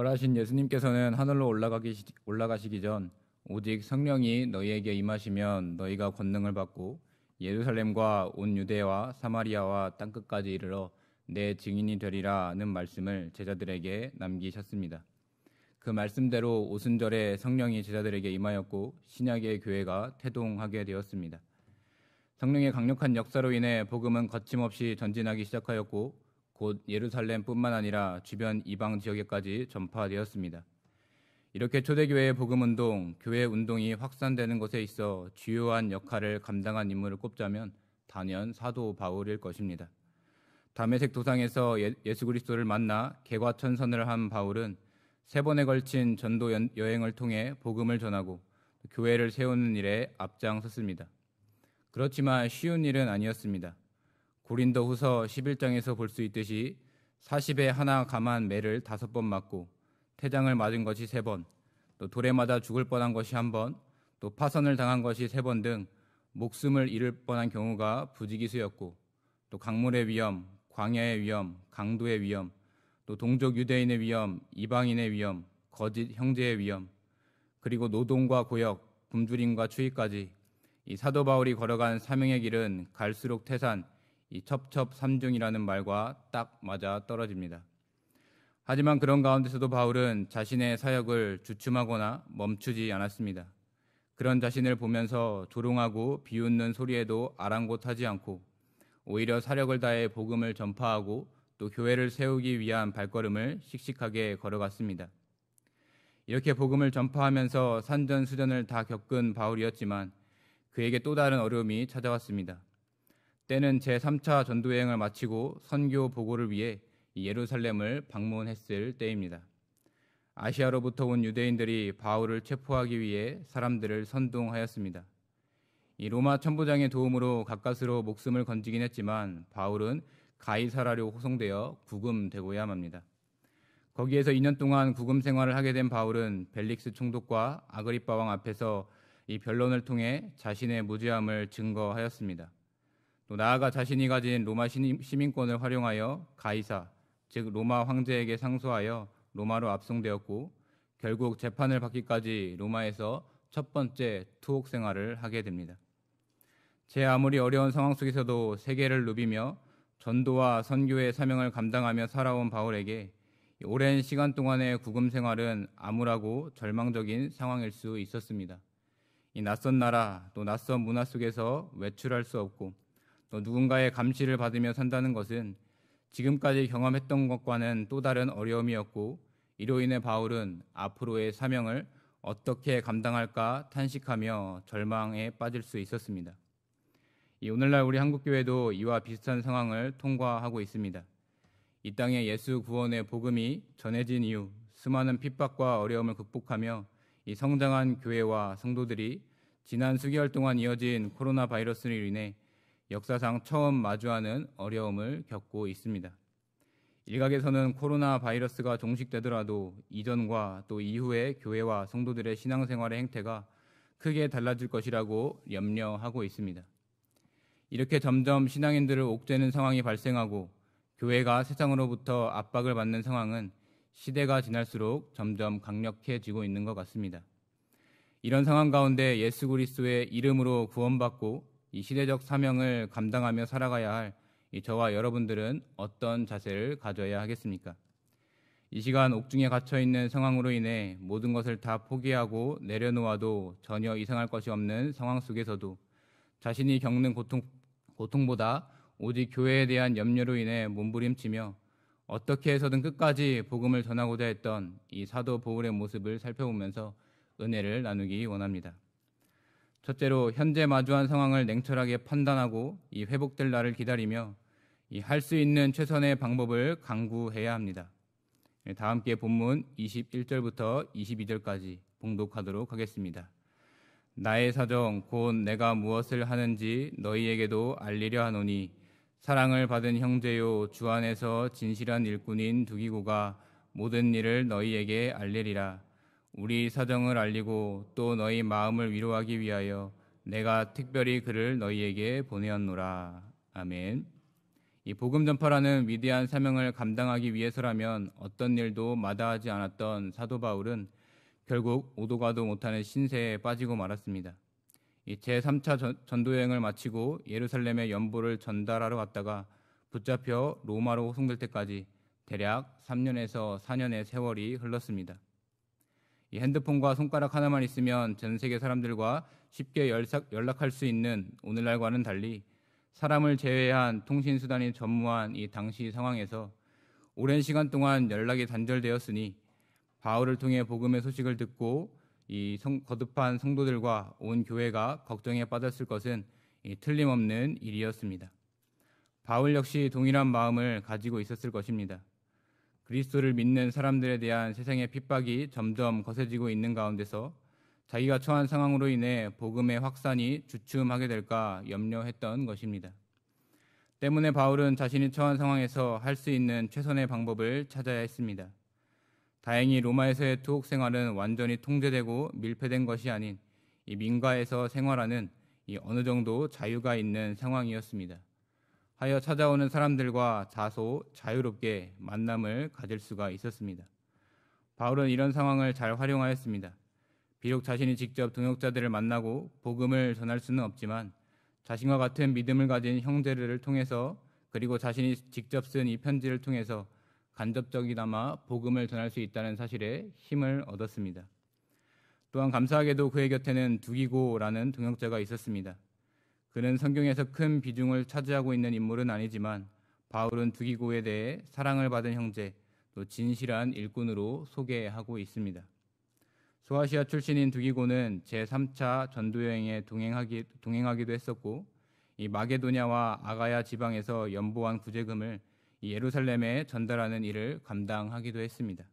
부활하신 예수님께서는 하늘로 올라가기, 올라가시기 전 오직 성령이 너희에게 임하시면 너희가 권능을 받고 예루살렘과 온 유대와 사마리아와 땅끝까지 이르러 내 증인이 되리라는 말씀을 제자들에게 남기셨습니다. 그 말씀대로 오순절에 성령이 제자들에게 임하였고 신약의 교회가 태동하게 되었습니다. 성령의 강력한 역사로 인해 복음은 거침없이 전진하기 시작하였고 곧 예루살렘뿐만 아니라 주변 이방 지역에까지 전파되었습니다. 이렇게 초대교회의 복음 운동, 교회 운동이 확산되는 것에 있어 주요한 역할을 감당한 인물을 꼽자면 단연 사도 바울일 것입니다. 담에색 도상에서 예, 예수 그리스도를 만나 개과천선을 한 바울은 세 번에 걸친 전도 여행을 통해 복음을 전하고 교회를 세우는 일에 앞장섰습니다. 그렇지만 쉬운 일은 아니었습니다. 고린도후서 11장에서 볼 수 있듯이 40에 하나 감한 매를 다섯 번 맞고 태장을 맞은 것이 세 번, 또 돌에마다 죽을 뻔한 것이 한 번, 또 파선을 당한 것이 세 번 등 목숨을 잃을 뻔한 경우가 부지기수였고 또 강물의 위험, 광야의 위험, 강도의 위험, 또 동족 유대인의 위험, 이방인의 위험, 거짓 형제의 위험, 그리고 노동과 고역, 굶주림과 추위까지 이 사도 바울이 걸어간 사명의 길은 갈수록 태산, 이 첩첩삼중이라는 말과 딱 맞아 떨어집니다. 하지만 그런 가운데서도 바울은 자신의 사역을 주춤하거나 멈추지 않았습니다. 그런 자신을 보면서 조롱하고 비웃는 소리에도 아랑곳하지 않고 오히려 사력을 다해 복음을 전파하고 또 교회를 세우기 위한 발걸음을 씩씩하게 걸어갔습니다. 이렇게 복음을 전파하면서 산전수전을 다 겪은 바울이었지만 그에게 또 다른 어려움이 찾아왔습니다. 때는 제3차 전도여행을 마치고 선교 보고를 위해 예루살렘을 방문했을 때입니다. 아시아로부터 온 유대인들이 바울을 체포하기 위해 사람들을 선동하였습니다. 이 로마 천부장의 도움으로 가까스로 목숨을 건지긴 했지만 바울은 가이사라로 호송되어 구금되고야 맙니다. 거기에서 2년 동안 구금 생활을 하게 된 바울은 벨릭스 총독과 아그리빠 왕 앞에서 이 변론을 통해 자신의 무죄함을 증거하였습니다. 또 나아가 자신이 가진 로마 시민권을 활용하여 가이사 즉 로마 황제에게 상소하여 로마로 압송되었고 결국 재판을 받기까지 로마에서 첫 번째 투옥 생활을 하게 됩니다. 제 아무리 어려운 상황 속에서도 세계를 누비며 전도와 선교의 사명을 감당하며 살아온 바울에게 오랜 시간 동안의 구금 생활은 암울하고 절망적인 상황일 수 있었습니다. 이 낯선 나라 또 낯선 문화 속에서 외출할 수 없고 또 누군가의 감시를 받으며 산다는 것은 지금까지 경험했던 것과는 또 다른 어려움이었고 이로 인해 바울은 앞으로의 사명을 어떻게 감당할까 탄식하며 절망에 빠질 수 있었습니다. 이 오늘날 우리 한국 교회도 이와 비슷한 상황을 통과하고 있습니다. 이 땅에 예수 구원의 복음이 전해진 이후 수많은 핍박과 어려움을 극복하며 이 성장한 교회와 성도들이 지난 수개월 동안 이어진 코로나 바이러스로 인해 역사상 처음 마주하는 어려움을 겪고 있습니다. 일각에서는 코로나 바이러스가 종식되더라도 이전과 또 이후의 교회와 성도들의 신앙생활의 행태가 크게 달라질 것이라고 염려하고 있습니다. 이렇게 점점 신앙인들을 옥죄는 상황이 발생하고 교회가 세상으로부터 압박을 받는 상황은 시대가 지날수록 점점 강력해지고 있는 것 같습니다. 이런 상황 가운데 예수 그리스도의 이름으로 구원받고 이 시대적 사명을 감당하며 살아가야 할 이 저와 여러분들은 어떤 자세를 가져야 하겠습니까? 이 시간 옥중에 갇혀 있는 상황으로 인해 모든 것을 다 포기하고 내려놓아도 전혀 이상할 것이 없는 상황 속에서도 자신이 겪는 고통, 고통보다 오직 교회에 대한 염려로 인해 몸부림치며 어떻게 해서든 끝까지 복음을 전하고자 했던 이 사도 보울의 모습을 살펴보면서 은혜를 나누기 원합니다. 첫째로 현재 마주한 상황을 냉철하게 판단하고 이 회복될 날을 기다리며 이 할 수 있는 최선의 방법을 강구해야 합니다. 예, 다 함께 본문 21절부터 22절까지 봉독하도록 하겠습니다. 나의 사정 곧 내가 무엇을 하는지 너희에게도 알리려 하노니 사랑을 받은 형제요 주 안에서 진실한 일꾼인 두기고가 모든 일을 너희에게 알리리라 우리 사정을 알리고 또 너희 마음을 위로하기 위하여 내가 특별히 그를 너희에게 보내었노라. 아멘. 이 복음 전파라는 위대한 사명을 감당하기 위해서라면 어떤 일도 마다하지 않았던 사도 바울은 결국 오도가도 못하는 신세에 빠지고 말았습니다. 이 제3차 전도 여행을 마치고 예루살렘의 연보를 전달하러 갔다가 붙잡혀 로마로 호송될 때까지 대략 3년에서 4년의 세월이 흘렀습니다. 이 핸드폰과 손가락 하나만 있으면 전 세계 사람들과 쉽게 연락할 수 있는 오늘날과는 달리 사람을 제외한 통신 수단이 전무한 이 당시 상황에서 오랜 시간 동안 연락이 단절되었으니 바울을 통해 복음의 소식을 듣고 이 성, 거듭한 성도들과 온 교회가 걱정에 빠졌을 것은 틀림없는 일이었습니다. 바울 역시 동일한 마음을 가지고 있었을 것입니다. 그리스도를 믿는 사람들에 대한 세상의 핍박이 점점 거세지고 있는 가운데서 자기가 처한 상황으로 인해 복음의 확산이 주춤하게 될까 염려했던 것입니다. 때문에 바울은 자신이 처한 상황에서 할 수 있는 최선의 방법을 찾아야 했습니다. 다행히 로마에서의 투옥 생활은 완전히 통제되고 밀폐된 것이 아닌 이 민가에서 생활하는 이 어느 정도 자유가 있는 상황이었습니다. 하여 찾아오는 사람들과 다소 자유롭게 만남을 가질 수가 있었습니다. 바울은 이런 상황을 잘 활용하였습니다. 비록 자신이 직접 동역자들을 만나고 복음을 전할 수는 없지만 자신과 같은 믿음을 가진 형제를 통해서 그리고 자신이 직접 쓴 이 편지를 통해서 간접적이나마 복음을 전할 수 있다는 사실에 힘을 얻었습니다. 또한 감사하게도 그의 곁에는 두기고라는 동역자가 있었습니다. 그는 성경에서 큰 비중을 차지하고 있는 인물은 아니지만 바울은 두기고에 대해 사랑을 받은 형제, 또 진실한 일꾼으로 소개하고 있습니다. 소아시아 출신인 두기고는 제3차 전도여행에 동행하기, 동행하기도 했었고 이 마게도냐와 아가야 지방에서 연보한 구제금을 예루살렘에 전달하는 일을 감당하기도 했습니다.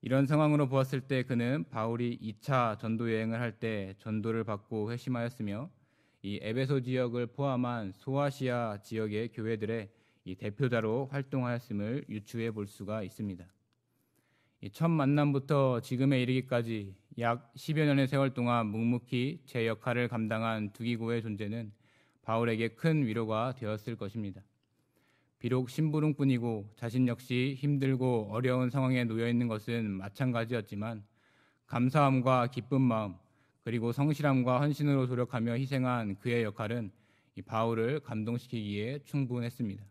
이런 상황으로 보았을 때 그는 바울이 2차 전도여행을 할 때 전도를 받고 회심하였으며 이 에베소 지역을 포함한 소아시아 지역의 교회들의 이 대표자로 활동하였음을 유추해 볼 수가 있습니다. 첫 만남부터 지금에 이르기까지 약 10여 년의 세월 동안 묵묵히 제 역할을 감당한 두기고의 존재는 바울에게 큰 위로가 되었을 것입니다. 비록 심부름꾼이고 자신 역시 힘들고 어려운 상황에 놓여 있는 것은 마찬가지였지만 감사함과 기쁜 마음 그리고 성실함과 헌신으로 노력하며 희생한 그의 역할은 이 바울을 감동시키기에 충분했습니다.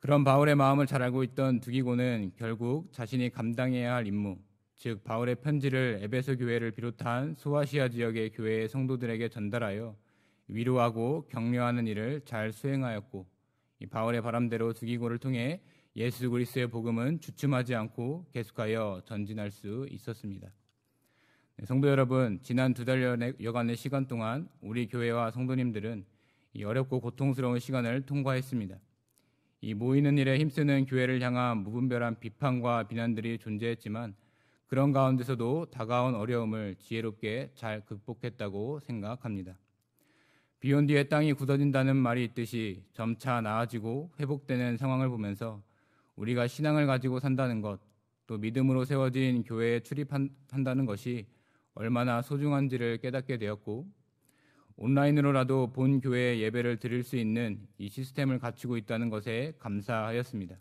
그런 바울의 마음을 잘 알고 있던 두기고는 결국 자신이 감당해야 할 임무, 즉 바울의 편지를 에베소 교회를 비롯한 소아시아 지역의 교회의 성도들에게 전달하여 위로하고 격려하는 일을 잘 수행하였고 바울의 바람대로 두기고를 통해 예수 그리스의 복음은 주춤하지 않고 계속하여 전진할 수 있었습니다. 네, 성도 여러분, 지난 두 달여간의 시간 동안 우리 교회와 성도님들은 이 어렵고 고통스러운 시간을 통과했습니다. 이 모이는 일에 힘쓰는 교회를 향한 무분별한 비판과 비난들이 존재했지만 그런 가운데서도 다가온 어려움을 지혜롭게 잘 극복했다고 생각합니다. 비온 뒤에 땅이 굳어진다는 말이 있듯이 점차 나아지고 회복되는 상황을 보면서 우리가 신앙을 가지고 산다는 것, 또 믿음으로 세워진 교회에 출입한다는 것이 얼마나 소중한지를 깨닫게 되었고 온라인으로라도 본 교회 예배를 드릴 수 있는 이 시스템을 갖추고 있다는 것에 감사하였습니다.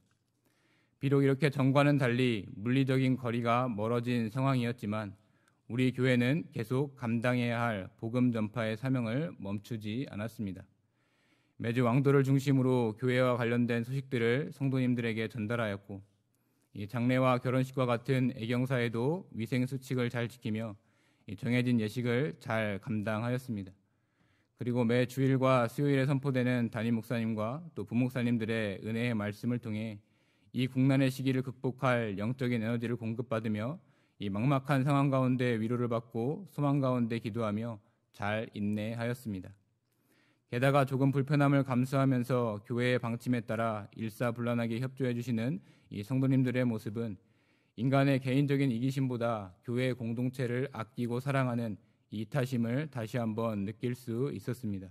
비록 이렇게 전과는 달리 물리적인 거리가 멀어진 상황이었지만 우리 교회는 계속 감당해야 할 복음 전파의 사명을 멈추지 않았습니다. 매주 왕도를 중심으로 교회와 관련된 소식들을 성도님들에게 전달하였고 장례와 결혼식과 같은 애경사에도 위생 수칙을 잘 지키며 정해진 예식을 잘 감당하였습니다. 그리고 매 주일과 수요일에 선포되는 담임 목사님과 또 부목사님들의 은혜의 말씀을 통해 이 국난의 시기를 극복할 영적인 에너지를 공급받으며 이 막막한 상황 가운데 위로를 받고 소망 가운데 기도하며 잘 인내하였습니다. 게다가 조금 불편함을 감수하면서 교회의 방침에 따라 일사불란하게 협조해 주시는 이 성도님들의 모습은 인간의 개인적인 이기심보다 교회 의 공동체를 아끼고 사랑하는 이타심을 다시 한번 느낄 수 있었습니다.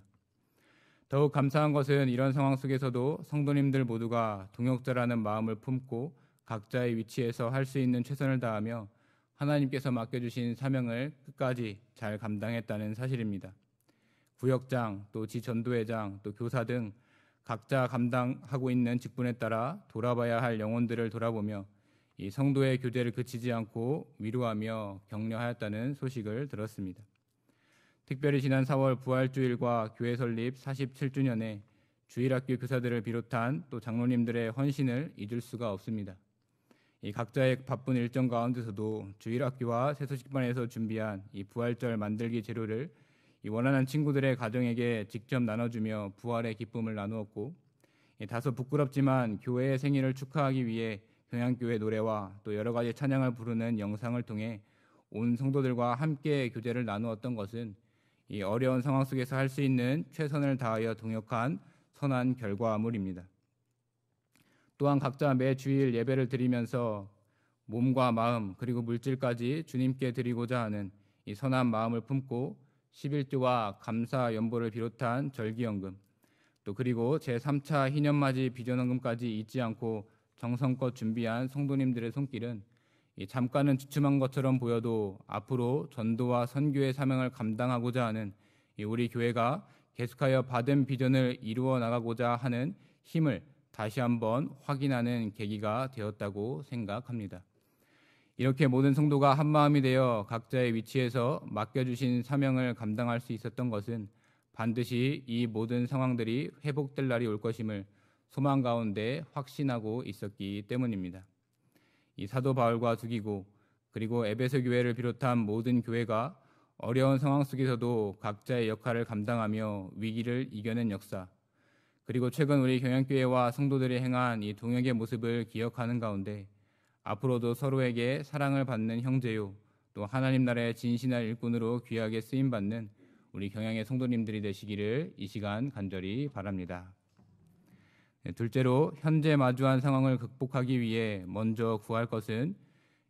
더욱 감사한 것은 이런 상황 속에서도 성도님들 모두가 동역자라는 마음을 품고 각자의 위치에서 할 수 있는 최선을 다하며 하나님께서 맡겨주신 사명을 끝까지 잘 감당했다는 사실입니다. 구역장, 또 지전도회장, 또 교사 등 각자 감당하고 있는 직분에 따라 돌아봐야 할 영혼들을 돌아보며 이 성도의 교제를 그치지 않고 위로하며 격려하였다는 소식을 들었습니다. 특별히 지난 4월 부활주일과 교회 설립 47주년에 주일학교 교사들을 비롯한 또 장로님들의 헌신을 잊을 수가 없습니다. 이 각자의 바쁜 일정 가운데서도 주일학교와 새소식반에서 준비한 이 부활절 만들기 재료를 이 원하는 친구들의 가정에게 직접 나눠주며 부활의 기쁨을 나누었고 다소 부끄럽지만 교회의 생일을 축하하기 위해 평양교회 노래와 또 여러 가지 찬양을 부르는 영상을 통해 온 성도들과 함께 교제를 나누었던 것은 이 어려운 상황 속에서 할 수 있는 최선을 다하여 동역한 선한 결과물입니다. 또한 각자 매 주일 예배를 드리면서 몸과 마음 그리고 물질까지 주님께 드리고자 하는 이 선한 마음을 품고 11조와 감사 연보를 비롯한 절기연금 또 그리고 제3차 희년맞이 비전연금까지 잊지 않고 정성껏 준비한 성도님들의 손길은 잠깐은 주춤한 것처럼 보여도 앞으로 전도와 선교의 사명을 감당하고자 하는 우리 교회가 계속하여 받은 비전을 이루어 나가고자 하는 힘을 다시 한번 확인하는 계기가 되었다고 생각합니다. 이렇게 모든 성도가 한 마음이 되어 각자의 위치에서 맡겨주신 사명을 감당할 수 있었던 것은 반드시 이 모든 상황들이 회복될 날이 올 것임을 소망 가운데 확신하고 있었기 때문입니다. 이 사도 바울과 두기고 그리고 에베소 교회를 비롯한 모든 교회가 어려운 상황 속에서도 각자의 역할을 감당하며 위기를 이겨낸 역사 그리고 최근 우리 경향교회와 성도들이 행한 이 동역의 모습을 기억하는 가운데 앞으로도 서로에게 사랑을 받는 형제요 또 하나님 나라의 진실한 일꾼으로 귀하게 쓰임 받는 우리 경향의 성도님들이 되시기를 이 시간 간절히 바랍니다. 예, 둘째로 현재 마주한 상황을 극복하기 위해 먼저 구할 것은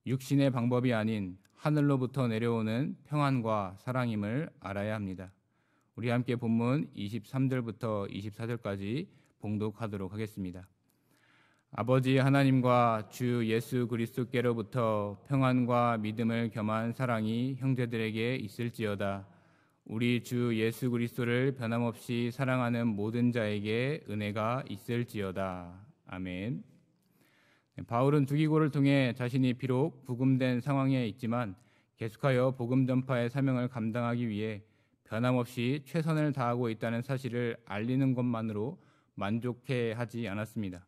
육신의 방법이 아닌 하늘로부터 내려오는 평안과 사랑임을 알아야 합니다. 우리 함께 본문 23절부터 24절까지 봉독하도록 하겠습니다. 아버지 하나님과 주 예수 그리스도께로부터 평안과 믿음을 겸한 사랑이 형제들에게 있을지어다. 우리 주 예수 그리스도를 변함없이 사랑하는 모든 자에게 은혜가 있을지어다. 아멘. 네, 바울은 두기고를 통해 자신이 비록 부금된 상황에 있지만 계속하여 복음 전파의 사명을 감당하기 위해 변함없이 최선을 다하고 있다는 사실을 알리는 것만으로 만족해 하지 않았습니다.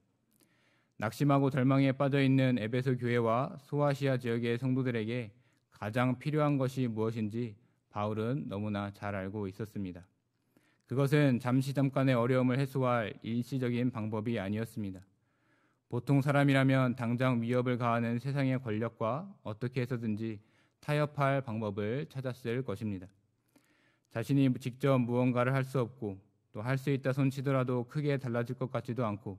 낙심하고 절망에 빠져 있는 에베소 교회와 소아시아 지역의 성도들에게 가장 필요한 것이 무엇인지 바울은 너무나 잘 알고 있었습니다. 그것은 잠시 잠깐의 어려움을 해소할 일시적인 방법이 아니었습니다. 보통 사람이라면 당장 위협을 가하는 세상의 권력과 어떻게 해서든지 타협할 방법을 찾았을 것입니다. 자신이 직접 무언가를 할 수 없고 또 할 수 있다 손치더라도 크게 달라질 것 같지도 않고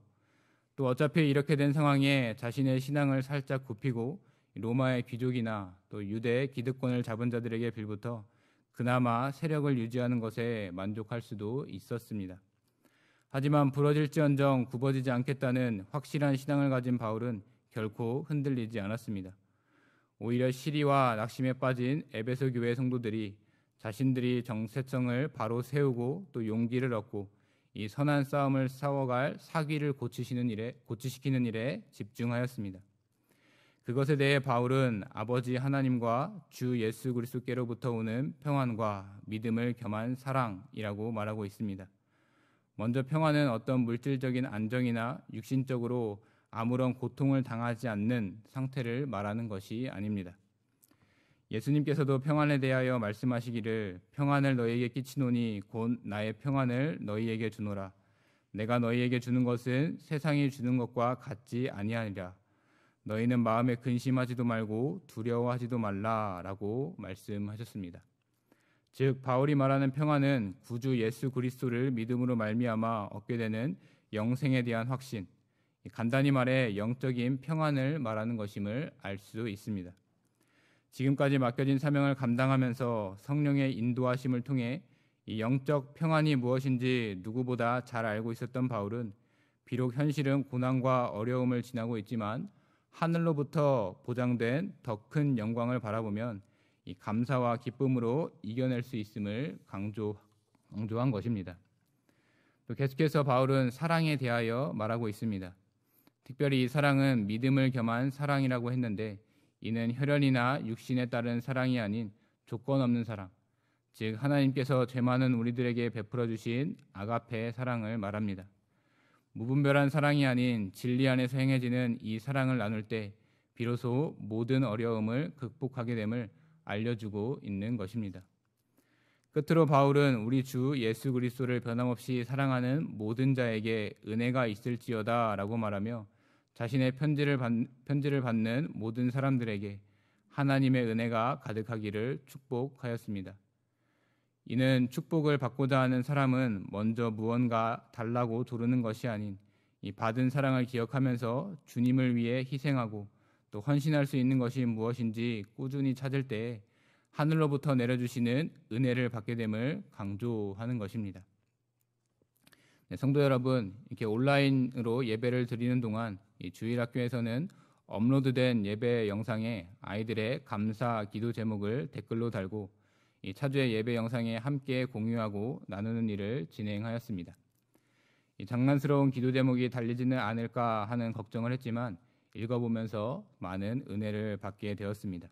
또 어차피 이렇게 된 상황에 자신의 신앙을 살짝 굽히고 로마의 귀족이나 또 유대의 기득권을 잡은 자들에게 빌붙어 그나마 세력을 유지하는 것에 만족할 수도 있었습니다. 하지만 부러질지언정 굽어지지 않겠다는 확실한 신앙을 가진 바울은 결코 흔들리지 않았습니다. 오히려 시리와 낙심에 빠진 에베소 교회 성도들이 자신들이 정체성을 바로 세우고 또 용기를 얻고 이 선한 싸움을 싸워갈 사기를 고치시는 일에 고치시키는 일에 집중하였습니다. 그것에 대해 바울은 아버지 하나님과 주 예수 그리스도께로부터 오는 평안과 믿음을 겸한 사랑이라고 말하고 있습니다. 먼저 평안은 어떤 물질적인 안정이나 육신적으로 아무런 고통을 당하지 않는 상태를 말하는 것이 아닙니다. 예수님께서도 평안에 대하여 말씀하시기를 평안을 너희에게 끼치노니 곧 나의 평안을 너희에게 주노라 내가 너희에게 주는 것은 세상이 주는 것과 같지 아니하니라 너희는 마음에 근심하지도 말고 두려워하지도 말라라고 말씀하셨습니다. 즉 바울이 말하는 평화는 구주 예수 그리스도를 믿음으로 말미암아 얻게 되는 영생에 대한 확신, 간단히 말해 영적인 평안을 말하는 것임을 알 수 있습니다. 지금까지 맡겨진 사명을 감당하면서 성령의 인도하심을 통해 이 영적 평안이 무엇인지 누구보다 잘 알고 있었던 바울은 비록 현실은 고난과 어려움을 지나고 있지만 하늘로부터 보장된 더 큰 영광을 바라보면 이 감사와 기쁨으로 이겨낼 수 있음을 강조, 강조한 것입니다. 또 계속해서 바울은 사랑에 대하여 말하고 있습니다. 특별히 이 사랑은 믿음을 겸한 사랑이라고 했는데 이는 혈연이나 육신에 따른 사랑이 아닌 조건 없는 사랑, 즉 하나님께서 죄 많은 우리들에게 베풀어 주신 아가페 사랑을 말합니다. 무분별한 사랑이 아닌 진리 안에서 행해지는 이 사랑을 나눌 때 비로소 모든 어려움을 극복하게 됨을 알려주고 있는 것입니다. 끝으로 바울은 우리 주 예수 그리스도를 변함없이 사랑하는 모든 자에게 은혜가 있을지어다라고 말하며 자신의 편지를, 받, 편지를 받는 모든 사람들에게 하나님의 은혜가 가득하기를 축복하였습니다. 이는 축복을 받고자 하는 사람은 먼저 무언가 달라고 두르는 것이 아닌 이 받은 사랑을 기억하면서 주님을 위해 희생하고 또 헌신할 수 있는 것이 무엇인지 꾸준히 찾을 때 하늘로부터 내려주시는 은혜를 받게 됨을 강조하는 것입니다. 네, 성도 여러분, 이렇게 온라인으로 예배를 드리는 동안 주일 학교에서는 업로드된 예배 영상에 아이들의 감사 기도 제목을 댓글로 달고 이 차주의 예배 영상에 함께 공유하고 나누는 일을 진행하였습니다. 이 장난스러운 기도 제목이 달리지는 않을까 하는 걱정을 했지만 읽어보면서 많은 은혜를 받게 되었습니다.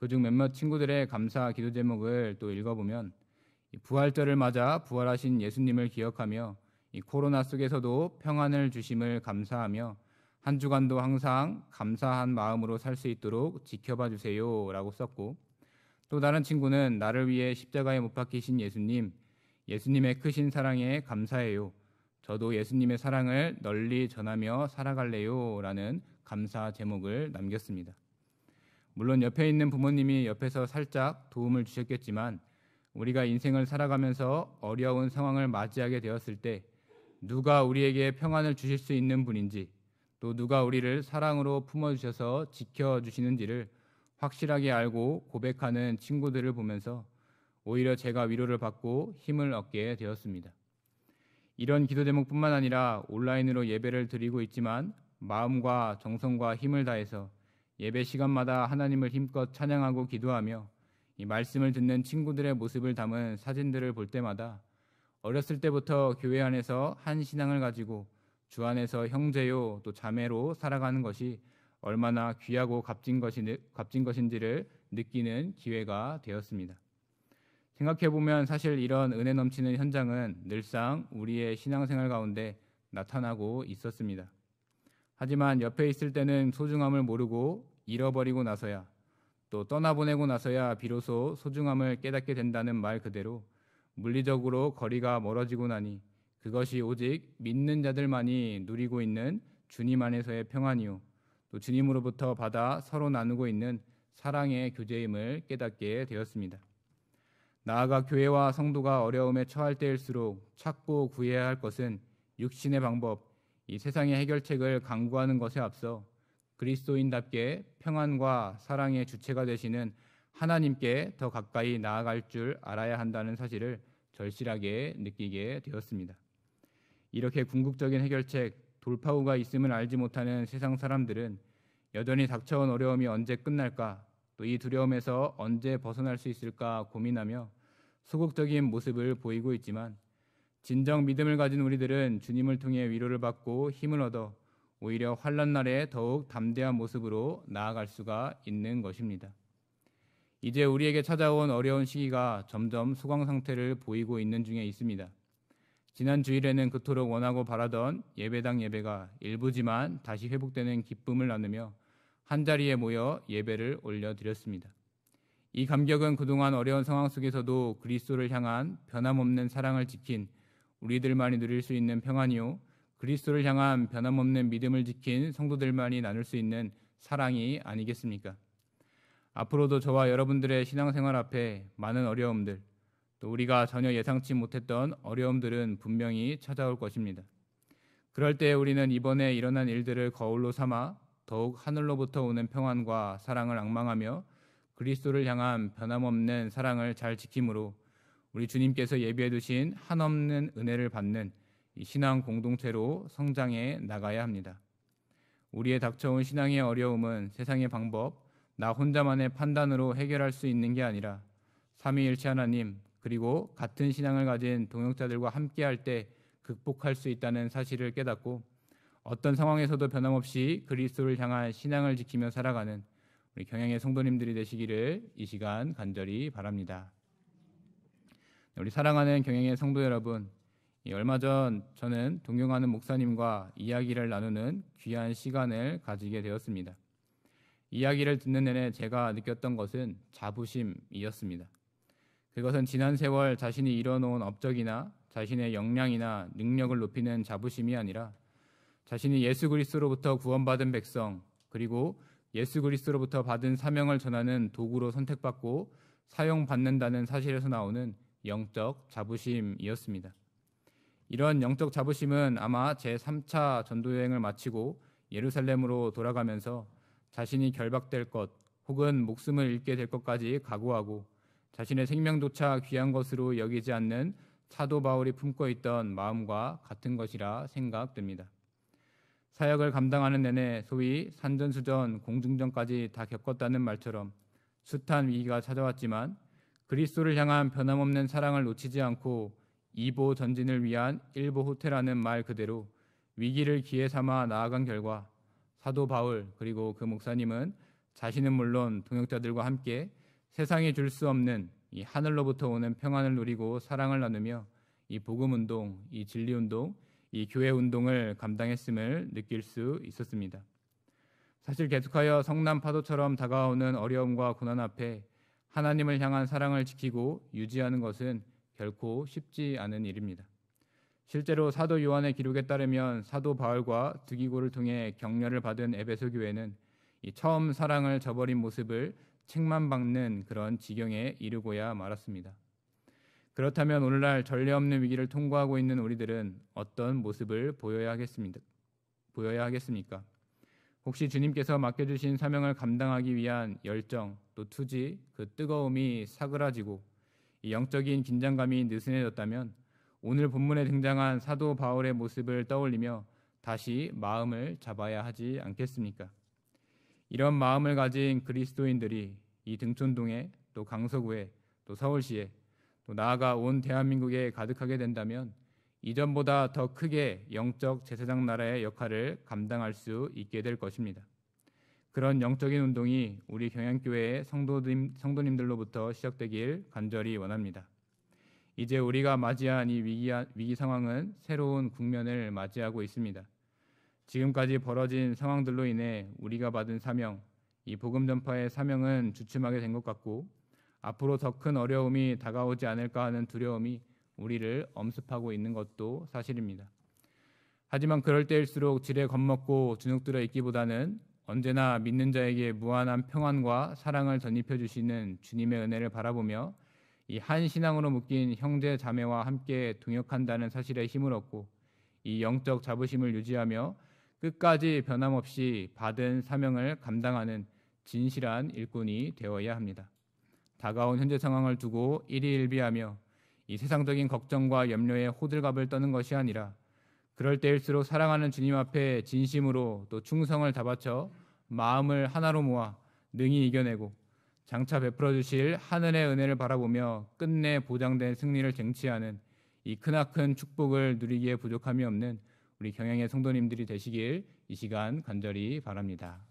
그중 몇몇 친구들의 감사 기도 제목을 또 읽어보면 부활절을 맞아 부활하신 예수님을 기억하며 이 코로나 속에서도 평안을 주심을 감사하며 한 주간도 항상 감사한 마음으로 살 수 있도록 지켜봐 주세요라고 썼고 또 다른 친구는 나를 위해 십자가에 못 박히신 예수님, 예수님의 크신 사랑에 감사해요. 저도 예수님의 사랑을 널리 전하며 살아갈래요. 라는 감사 제목을 남겼습니다. 물론 옆에 있는 부모님이 옆에서 살짝 도움을 주셨겠지만 우리가 인생을 살아가면서 어려운 상황을 맞이하게 되었을 때 누가 우리에게 평안을 주실 수 있는 분인지 또 누가 우리를 사랑으로 품어주셔서 지켜주시는지를 확실하게 알고 고백하는 친구들을 보면서 오히려 제가 위로를 받고 힘을 얻게 되었습니다. 이런 기도 제목뿐만 아니라 온라인으로 예배를 드리고 있지만 마음과 정성과 힘을 다해서 예배 시간마다 하나님을 힘껏 찬양하고 기도하며 이 말씀을 듣는 친구들의 모습을 담은 사진들을 볼 때마다 어렸을 때부터 교회 안에서 한 신앙을 가지고 주 안에서 형제요 또 자매로 살아가는 것이 얼마나 귀하고 값진, 것이, 값진 것인지를 느끼는 기회가 되었습니다. 생각해보면 사실 이런 은혜 넘치는 현장은 늘상 우리의 신앙생활 가운데 나타나고 있었습니다. 하지만 옆에 있을 때는 소중함을 모르고 잃어버리고 나서야 또 떠나보내고 나서야 비로소 소중함을 깨닫게 된다는 말 그대로 물리적으로 거리가 멀어지고 나니 그것이 오직 믿는 자들만이 누리고 있는 주님 안에서의 평안이요 또 주님으로부터 받아 서로 나누고 있는 사랑의 교제임을 깨닫게 되었습니다. 나아가 교회와 성도가 어려움에 처할 때일수록 찾고 구해야 할 것은 육신의 방법, 이 세상의 해결책을 강구하는 것에 앞서 그리스도인답게 평안과 사랑의 주체가 되시는 하나님께 더 가까이 나아갈 줄 알아야 한다는 사실을 절실하게 느끼게 되었습니다. 이렇게 궁극적인 해결책 돌파구가 있음을 알지 못하는 세상 사람들은 여전히 닥쳐온 어려움이 언제 끝날까 또 이 두려움에서 언제 벗어날 수 있을까 고민하며 소극적인 모습을 보이고 있지만 진정 믿음을 가진 우리들은 주님을 통해 위로를 받고 힘을 얻어 오히려 환란 날에 더욱 담대한 모습으로 나아갈 수가 있는 것입니다. 이제 우리에게 찾아온 어려운 시기가 점점 소강 상태를 보이고 있는 중에 있습니다. 지난 주일에는 그토록 원하고 바라던 예배당 예배가 일부지만 다시 회복되는 기쁨을 나누며 한 자리에 모여 예배를 올려드렸습니다. 이 감격은 그동안 어려운 상황 속에서도 그리스도를 향한 변함없는 사랑을 지킨 우리들만이 누릴 수 있는 평안이요 그리스도를 향한 변함없는 믿음을 지킨 성도들만이 나눌 수 있는 사랑이 아니겠습니까? 앞으로도 저와 여러분들의 신앙생활 앞에 많은 어려움들, 또 우리가 전혀 예상치 못했던 어려움들은 분명히 찾아올 것입니다. 그럴 때 우리는 이번에 일어난 일들을 거울로 삼아 더욱 하늘로부터 오는 평안과 사랑을 앙망하며 그리스도를 향한 변함없는 사랑을 잘 지킴으로 우리 주님께서 예비해 두신 한없는 은혜를 받는 신앙 공동체로 성장해 나가야 합니다. 우리의 닥쳐온 신앙의 어려움은 세상의 방법, 나 혼자만의 판단으로 해결할 수 있는 게 아니라 삼위일체 하나님 그리고 같은 신앙을 가진 동역자들과 함께할 때 극복할 수 있다는 사실을 깨닫고 어떤 상황에서도 변함없이 그리스도를 향한 신앙을 지키며 살아가는 우리 경향의 성도님들이 되시기를 이 시간 간절히 바랍니다. 네, 우리 사랑하는 경향의 성도 여러분, 얼마 전 저는 동경하는 목사님과 이야기를 나누는 귀한 시간을 가지게 되었습니다. 이야기를 듣는 내내 제가 느꼈던 것은 자부심이었습니다. 그것은 지난 세월 자신이 이뤄놓은 업적이나 자신의 역량이나 능력을 높이는 자부심이 아니라 자신이 예수 그리스도로부터 구원받은 백성 그리고 예수 그리스도로부터 받은 사명을 전하는 도구로 선택받고 사용받는다는 사실에서 나오는 영적 자부심이었습니다. 이런 영적 자부심은 아마 제3차 전도 여행을 마치고 예루살렘으로 돌아가면서 자신이 결박될 것 혹은 목숨을 잃게 될 것까지 각오하고 자신의 생명조차 귀한 것으로 여기지 않는 사도 바울이 품고 있던 마음과 같은 것이라 생각됩니다. 사역을 감당하는 내내 소위 산전수전, 공중전까지 다 겪었다는 말처럼 숱한 위기가 찾아왔지만 그리스도를 향한 변함없는 사랑을 놓치지 않고 이보 전진을 위한 일보 호태라는 말 그대로 위기를 기회 삼아 나아간 결과 사도 바울 그리고 그 목사님은 자신은 물론 동역자들과 함께 세상에줄수 없는 이 하늘로부터 오는 평안을 누리고 사랑을 나누며 이 복음 운동, 이 진리 운동, 이 교회 운동을 감당했음을 느낄 수 있었습니다. 사실 계속하여 성남 파도처럼 다가오는 어려움과 고난 앞에 하나님을 향한 사랑을 지키고 유지하는 것은 결코 쉽지 않은 일입니다. 실제로 사도 요한의 기록에 따르면 사도 바울과 두기고를 통해 격려를 받은 에베소 교회는 처음 사랑을 저버린 모습을 책만 박는 그런 지경에 이르고야 말았습니다. 그렇다면 오늘날 전례 없는 위기를 통과하고 있는 우리들은 어떤 모습을 보여야 하겠습니다. 보여야 하겠습니까? 혹시 주님께서 맡겨주신 사명을 감당하기 위한 열정 또 투지 그 뜨거움이 사그라지고 영적인 긴장감이 느슨해졌다면 오늘 본문에 등장한 사도 바울의 모습을 떠올리며 다시 마음을 잡아야 하지 않겠습니까? 이런 마음을 가진 그리스도인들이 이 등촌동에 또 강서구에 또 서울시에 또 나아가 온 대한민국에 가득하게 된다면 이전보다 더 크게 영적 제사장 나라의 역할을 감당할 수 있게 될 것입니다. 그런 영적인 운동이 우리 경향교회의 성도님, 성도님들로부터 시작되길 간절히 원합니다. 이제 우리가 맞이한 이 위기, 위기 상황은 새로운 국면을 맞이하고 있습니다. 지금까지 벌어진 상황들로 인해 우리가 받은 사명, 이 복음 전파의 사명은 주춤하게 된 것 같고 앞으로 더 큰 어려움이 다가오지 않을까 하는 두려움이 우리를 엄습하고 있는 것도 사실입니다. 하지만 그럴 때일수록 지레 겁먹고 주눅들어 있기보다는 언제나 믿는 자에게 무한한 평안과 사랑을 전입혀 주시는 주님의 은혜를 바라보며 이 한 신앙으로 묶인 형제 자매와 함께 동역한다는 사실에 힘을 얻고 이 영적 자부심을 유지하며 끝까지 변함없이 받은 사명을 감당하는 진실한 일꾼이 되어야 합니다. 다가온 현재 상황을 두고 일희일비하며 이 세상적인 걱정과 염려에 호들갑을 떠는 것이 아니라 그럴 때일수록 사랑하는 주님 앞에 진심으로 또 충성을 다바쳐 마음을 하나로 모아 능히 이겨내고 장차 베풀어 주실 하늘의 은혜를 바라보며 끝내 보장된 승리를 쟁취하는 이 크나큰 축복을 누리기에 부족함이 없는 우리 경영의 성도님들이 되시길 이 시간 간절히 바랍니다.